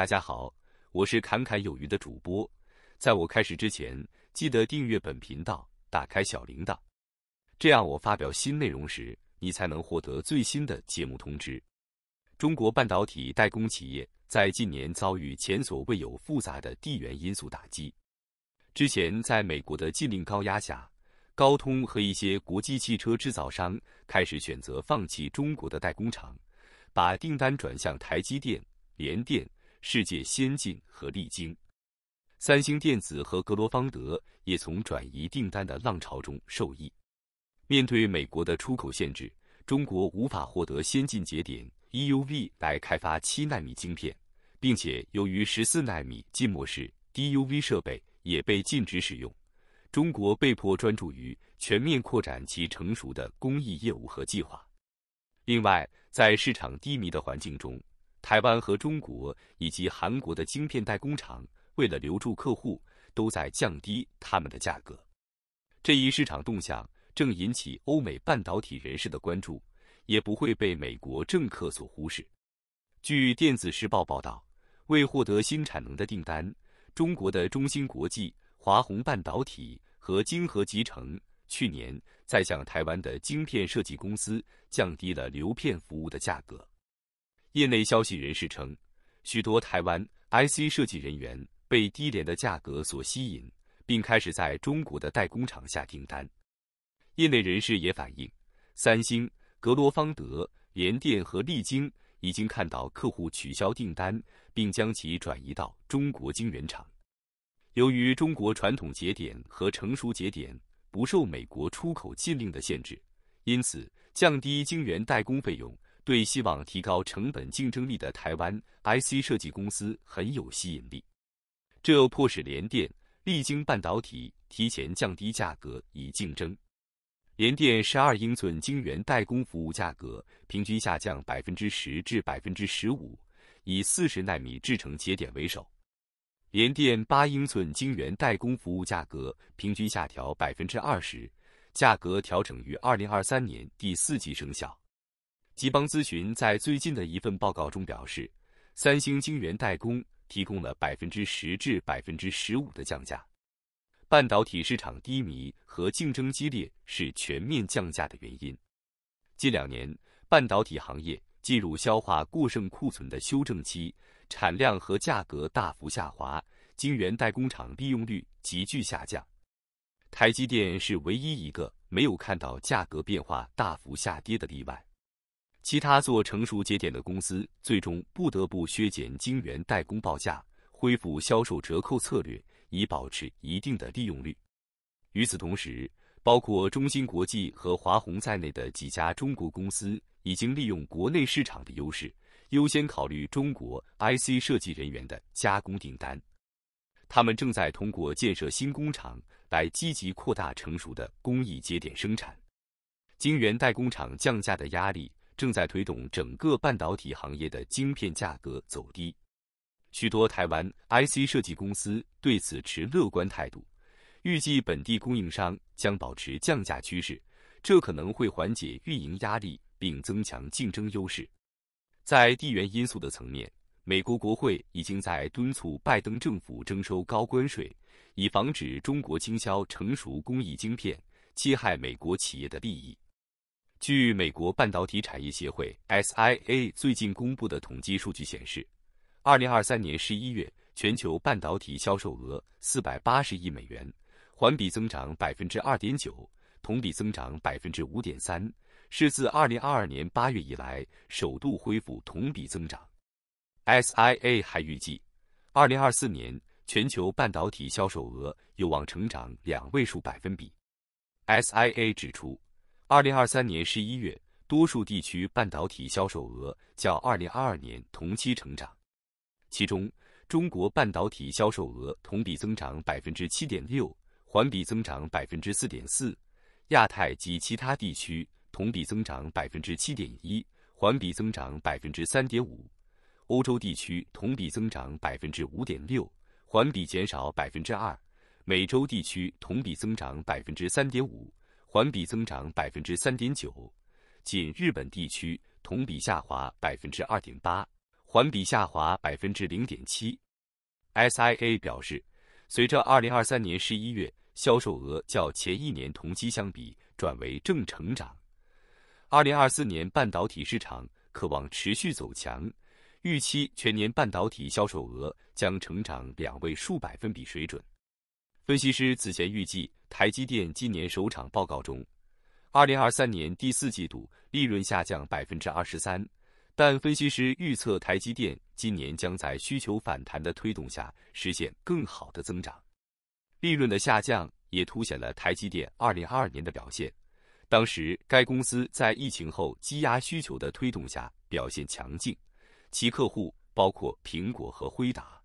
大家好，我是侃侃有余的主播。在我开始之前，记得订阅本频道，打开小铃铛，这样我发表新内容时，你才能获得最新的节目通知。中国半导体代工企业在近年遭遇前所未有复杂的地缘因素打击。之前在美国的禁令高压下，高通和一些国际汽车制造商开始选择放弃中国的代工厂，把订单转向台积电、联电。世界先进和历经。三星电子和格罗方德也从转移订单的浪潮中受益。面对美国的出口限制，中国无法获得先进节点 EUV 来开发七纳米晶片，并且由于十四纳米浸没式 DUV 设备也被禁止使用，中国被迫专注于全面扩展其成熟的工艺业务和计划。另外，在市场低迷的环境中。台湾和中国以及韩国的晶片代工厂，为了留住客户，都在降低他们的价格。这一市场动向正引起欧美半导体人士的关注，也不会被美国政客所忽视。据《电子时报》报道，为获得新产能的订单，中国的中芯国际、华虹半导体和晶和集成去年在向台湾的晶片设计公司降低了流片服务的价格。业内消息人士称，许多台湾 IC 设计人员被低廉的价格所吸引，并开始在中国的代工厂下订单。业内人士也反映，三星、格罗方德、联电和丽晶已经看到客户取消订单，并将其转移到中国晶圆厂。由于中国传统节点和成熟节点不受美国出口禁令的限制，因此降低晶圆代工费用。对希望提高成本竞争力的台湾 IC 设计公司很有吸引力，这迫使联电、历经半导体提前降低价格以竞争。联电十二英寸晶圆代工服务价格平均下降百分之十至百分之十五，以四十纳米制程节点为首。联电八英寸晶圆代工服务价格平均下调百分之二十，价格调整于二零二三年第四季生效。吉邦咨询在最近的一份报告中表示，三星晶圆代工提供了百分之十至百分之十五的降价。半导体市场低迷和竞争激烈是全面降价的原因。近两年，半导体行业进入消化过剩库存的修正期，产量和价格大幅下滑，晶圆代工厂利用率急剧下降。台积电是唯一一个没有看到价格变化大幅下跌的例外。其他做成熟节点的公司最终不得不削减晶圆代工报价，恢复销售折扣策略，以保持一定的利用率。与此同时，包括中芯国际和华虹在内的几家中国公司已经利用国内市场的优势，优先考虑中国 IC 设计人员的加工订单。他们正在通过建设新工厂来积极扩大成熟的工艺节点生产。晶圆代工厂降价的压力。正在推动整个半导体行业的晶片价格走低，许多台湾 IC 设计公司对此持乐观态度，预计本地供应商将保持降价趋势，这可能会缓解运营压力并增强竞争优势。在地缘因素的层面，美国国会已经在敦促拜登政府征收高关税，以防止中国经销成熟工艺晶片，侵害美国企业的利益。据美国半导体产业协会 SIA 最近公布的统计数据显示，二零二三年十一月全球半导体销售额四百八十亿美元，环比增长百分之二点九，同比增长百分之五点三，是自二零二二年八月以来首度恢复同比增长。SIA 还预计，二零二四年全球半导体销售额有望成长两位数百分比。SIA 指出。二零二三年十一月，多数地区半导体销售额较二零二二年同期成长。其中，中国半导体销售额同比增长百分之七点六，环比增长百分之四点四；亚太及其他地区同比增长百分之七点一，环比增长百分之三点五；欧洲地区同比增长百分之五点六，环比减少百分之二；美洲地区同比增长百分之三点五。环比增长百分之三点九，仅日本地区同比下滑百分之二点八，环比下滑百分之零点七。SIA 表示，随着二零二三年十一月销售额较前一年同期相比转为正成长，二零二四年半导体市场可望持续走强，预期全年半导体销售额将成长两位数百分比水准。分析师此前预计，台积电今年首场报告中，二零二三年第四季度利润下降百分之二十三。但分析师预测，台积电今年将在需求反弹的推动下实现更好的增长。利润的下降也凸显了台积电二零二二年的表现。当时，该公司在疫情后积压需求的推动下表现强劲，其客户包括苹果和辉达。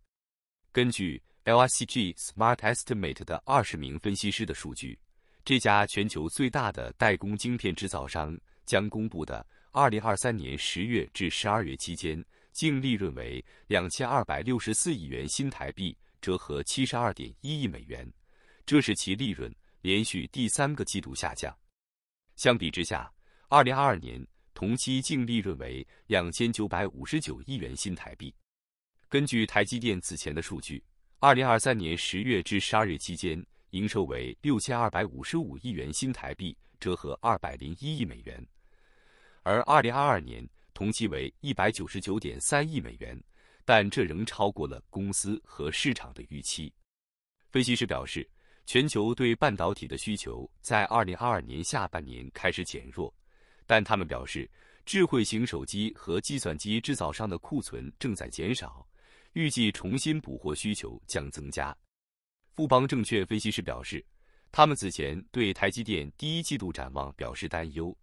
根据 LSEG Smart Estimate 的二十名分析师的数据，这家全球最大的代工晶片制造商将公布的2023年十月至十二月期间净利润为2,264亿元新台币，折合72.1亿美元，这是其利润连续第三个季度下降。相比之下，2022年同期净利润为2,959亿元新台币。根据台积电此前的数据，2023年10月至12月期间营收为6255亿元新台币，折合201亿美元，而2022年同期为199.3亿美元，但这仍超过了公司和市场的预期。分析师表示，全球对半导体的需求在2022年下半年开始减弱，但他们表示，智慧型手机和计算机制造商的库存正在减少。预计重新补货需求将增加，富邦证券分析师表示，他们此前对台积电第一季度展望表示担忧，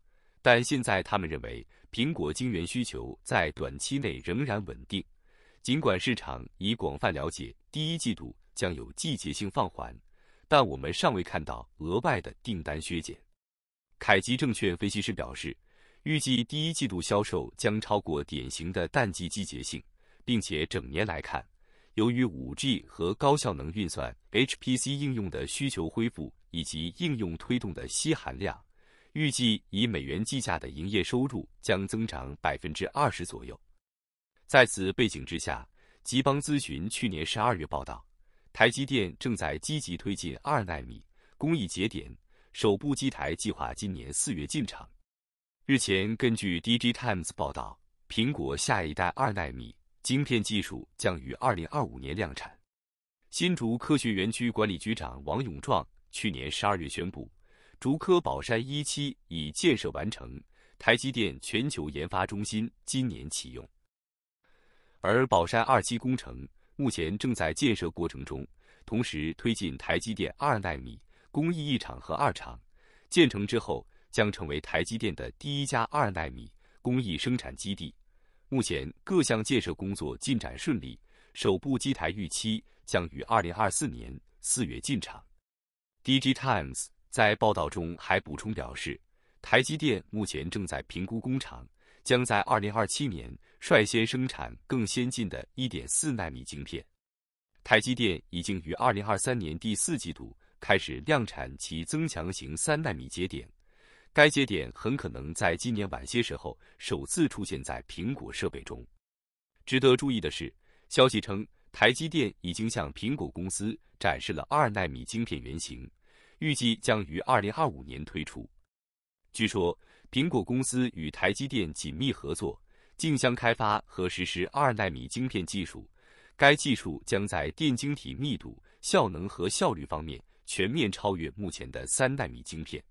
但现在他们认为苹果晶圆需求在短期内仍然稳定。尽管市场已广泛了解第一季度将有季节性放缓，但我们尚未看到额外的订单削减。凯基证券分析师表示，预计第一季度销售将超过典型的淡季季节性。并且整年来看，由于五 G 和高效能运算 （HPC） 应用的需求恢复以及应用推动的吸含量，预计以美元计价的营业收入将增长百分之二十左右。在此背景之下，吉邦咨询去年十二月报道，台积电正在积极推进二纳米工艺节点，首部机台计划今年四月进场。日前，根据《d i g t i m e s 报道，苹果下一代二纳米。晶片技术将于二零二五年量产。新竹科学园区管理局长王永壮去年十二月宣布，竹科宝山一期已建设完成，台积电全球研发中心今年启用。而宝山二期工程目前正在建设过程中，同时推进台积电二纳米工艺一厂和二厂，建成之后将成为台积电的第一家二纳米工艺生产基地。目前各项建设工作进展顺利，首部机台预期将于二零二四年四月进场。d g Times 在报道中还补充表示，台积电目前正在评估工厂，将在二零二七年率先生产更先进的一点四纳米晶片。台积电已经于二零二三年第四季度开始量产其增强型三纳米节点。该节点很可能在今年晚些时候首次出现在苹果设备中。值得注意的是，消息称台积电已经向苹果公司展示了二纳米晶片原型，预计将于二零二五年推出。据说，苹果公司与台积电紧密合作，竞相开发和实施二纳米晶片技术。该技术将在电晶体密度、效能和效率方面全面超越目前的三纳米晶片。